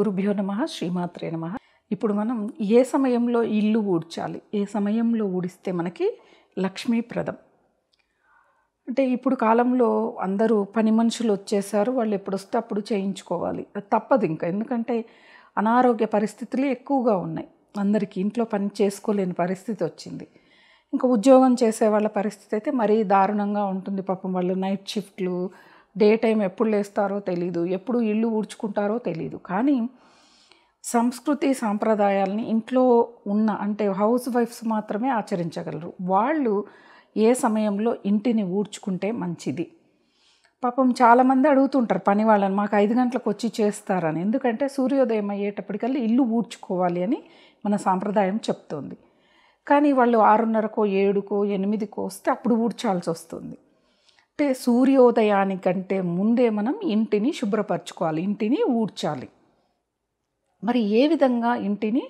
గురుభ్యో నమ శ్రీమాత్రే నమ ఇప్పుడు మనం ఏ సమయంలో ఇల్లు ఊడ్చాలి ఏ సమయంలో ఊడిస్తే మనకి లక్ష్మీప్రదం అంటే ఇప్పుడు కాలంలో అందరూ పని మనుషులు వచ్చేసారు వాళ్ళు ఎప్పుడొస్తే అప్పుడు చేయించుకోవాలి అది తప్పదు ఇంకా ఎందుకంటే అనారోగ్య పరిస్థితులు ఎక్కువగా ఉన్నాయి అందరికీ ఇంట్లో పని చేసుకోలేని పరిస్థితి వచ్చింది ఇంకా ఉద్యోగం చేసే వాళ్ళ పరిస్థితి అయితే మరీ దారుణంగా ఉంటుంది పాపం వాళ్ళు నైట్ షిఫ్ట్లు డే టైం ఎప్పుడు లేస్తారో తెలీదు ఎప్పుడు ఇల్లు ఊడ్చుకుంటారో తెలీదు కానీ సంస్కృతి సాంప్రదాయాలని ఇంట్లో ఉన్న అంటే హౌస్ వైఫ్స్ మాత్రమే ఆచరించగలరు వాళ్ళు ఏ సమయంలో ఇంటిని ఊడ్చుకుంటే మంచిది పాపం చాలామంది అడుగుతుంటారు పని వాళ్ళని మాకు ఐదు గంటలకు వచ్చి చేస్తారని ఎందుకంటే సూర్యోదయం అయ్యేటప్పటికల్లా ఇల్లు ఊడ్చుకోవాలి అని మన సాంప్రదాయం చెప్తోంది కానీ వాళ్ళు ఆరున్నరకో ఏడుకో ఎనిమిదికో వస్తే అప్పుడు ఊడ్చాల్సి వస్తుంది అంటే సూర్యోదయానికంటే ముందే మనం ఇంటిని శుభ్రపరచుకోవాలి ఇంటిని ఊడ్చాలి మరి ఏ విధంగా ఇంటిని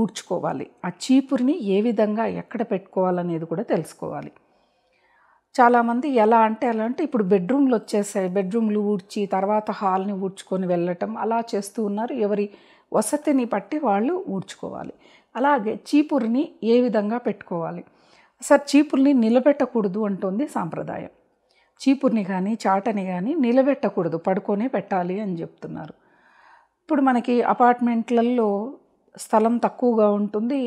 ఊడ్చుకోవాలి ఆ చీపురిని ఏ విధంగా ఎక్కడ పెట్టుకోవాలనేది కూడా తెలుసుకోవాలి చాలామంది ఎలా అంటే ఎలా అంటే ఇప్పుడు బెడ్రూమ్లు వచ్చేసాయి బెడ్రూమ్లు ఊడ్చి తర్వాత హాల్ని ఊడ్చుకొని వెళ్ళటం అలా చేస్తూ ఉన్నారు ఎవరి వసతిని బట్టి వాళ్ళు ఊడ్చుకోవాలి అలాగే చీపురిని ఏ విధంగా పెట్టుకోవాలి సార్ చీపుల్ని నిలబెట్టకూడదు అంటుంది సాంప్రదాయం చీపుర్ని కానీ చాటని కానీ నిలబెట్టకూడదు పడుకొనే పెట్టాలి అని చెప్తున్నారు ఇప్పుడు మనకి అపార్ట్మెంట్లలో స్థలం తక్కువగా ఉంటుంది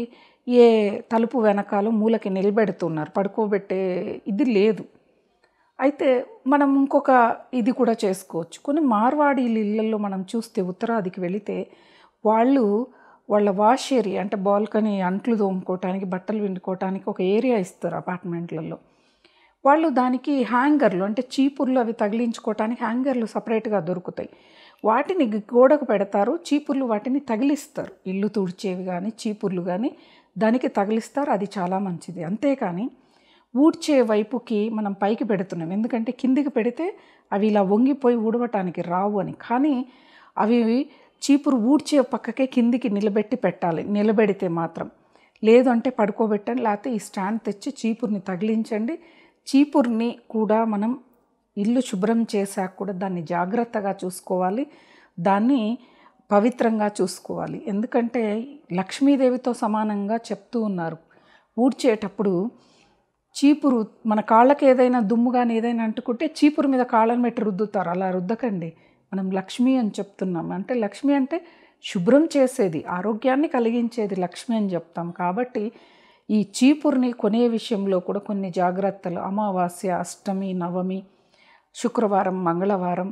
ఏ తలుపు వెనకాల మూలకి నిలబెడుతున్నారు పడుకోబెట్టే ఇది లేదు అయితే మనం ఇంకొక ఇది కూడా చేసుకోవచ్చు కొన్ని మార్వాడీలు ఇళ్ళల్లో మనం చూస్తే ఉత్తరాదికి వెళితే వాళ్ళు వాళ్ళ వాష్ ఏరియా అంటే బాల్కనీ అంట్లు తోముకోవటానికి బట్టలు విండుకోవటానికి ఒక ఏరియా ఇస్తారు అపార్ట్మెంట్లలో వాళ్ళు దానికి హ్యాంగర్లు అంటే చీపుర్లు అవి తగిలించుకోవటానికి హ్యాంగర్లు సపరేట్గా దొరుకుతాయి వాటిని గోడకు పెడతారు చీపుర్లు వాటిని తగిలిస్తారు ఇల్లు తుడిచేవి కానీ చీపుర్లు కానీ దానికి తగిలిస్తారు అది చాలా మంచిది అంతేకాని ఊడ్చే వైపుకి మనం పైకి పెడుతున్నాం ఎందుకంటే కిందికి పెడితే అవి ఇలా వంగిపోయి ఊడవటానికి రావు అని కానీ అవి చీపురు ఊడ్చే పక్కకే కిందికి నిలబెట్టి పెట్టాలి నిలబెడితే మాత్రం లేదంటే పడుకోబెట్టండి లేకపోతే ఈ స్టాండ్ తెచ్చి చీపుర్ని తగిలించండి చీపుర్ని కూడా మనం ఇల్లు శుభ్రం చేశాక కూడా దాన్ని జాగ్రత్తగా చూసుకోవాలి దాన్ని పవిత్రంగా చూసుకోవాలి ఎందుకంటే లక్ష్మీదేవితో సమానంగా చెప్తూ ఉన్నారు ఊడ్చేటప్పుడు చీపురు మన కాళ్ళకి ఏదైనా దుమ్ము కానీ ఏదైనా అంటుకుంటే చీపురు మీద కాళ్ళని పెట్టి రుద్దుతారు అలా రుద్దకండి మనం లక్ష్మి అని చెప్తున్నాం అంటే లక్ష్మి అంటే శుభ్రం చేసేది ఆరోగ్యాన్ని కలిగించేది లక్ష్మి అని చెప్తాం కాబట్టి ఈ చీపుర్ని కొనే విషయంలో కూడా కొన్ని జాగ్రత్తలు అమావాస్య అష్టమి నవమి శుక్రవారం మంగళవారం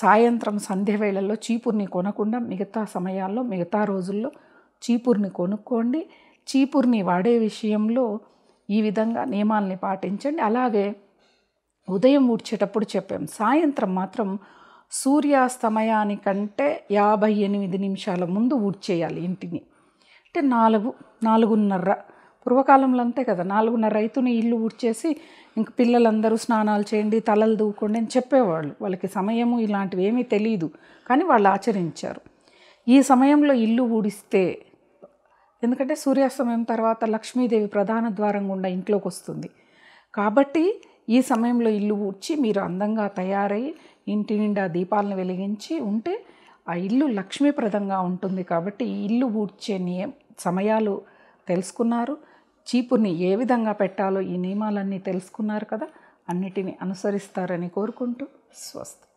సాయంత్రం సంధ్య వేళల్లో చీపుర్ని కొనకుండా మిగతా సమయాల్లో మిగతా రోజుల్లో చీపుర్ని కొనుక్కోండి చీపుర్ని వాడే విషయంలో ఈ విధంగా నియమాల్ని పాటించండి అలాగే ఉదయం ఊడ్చేటప్పుడు చెప్పాం సాయంత్రం మాత్రం సూర్యాస్తమయానికంటే యాభై ఎనిమిది నిమిషాల ముందు ఊడ్చేయాలి ఇంటిని అంటే నాలుగు నాలుగున్నర పూర్వకాలంలో అంతే కదా నాలుగున్న రైతుని ఇల్లు ఊడ్చేసి ఇంక పిల్లలందరూ స్నానాలు చేయండి తలలు దూకోండి అని చెప్పేవాళ్ళు వాళ్ళకి సమయము ఇలాంటివి ఏమీ తెలియదు కానీ వాళ్ళు ఆచరించారు ఈ సమయంలో ఇల్లు ఊడిస్తే ఎందుకంటే సూర్యాస్తమయం తర్వాత లక్ష్మీదేవి ప్రధాన ద్వారం గుండా ఇంట్లోకి వస్తుంది కాబట్టి ఈ సమయంలో ఇల్లు ఊడ్చి మీరు అందంగా తయారై ఇంటి నిండా దీపాలను వెలిగించి ఉంటే ఆ ఇల్లు లక్ష్మీప్రదంగా ఉంటుంది కాబట్టి ఈ ఇల్లు ఊడ్చే నియ సమయాలు తెలుసుకున్నారు చీపుర్ని ఏ విధంగా పెట్టాలో ఈ నియమాలన్నీ తెలుసుకున్నారు కదా అన్నిటినీ అనుసరిస్తారని కోరుకుంటూ స్వస్తి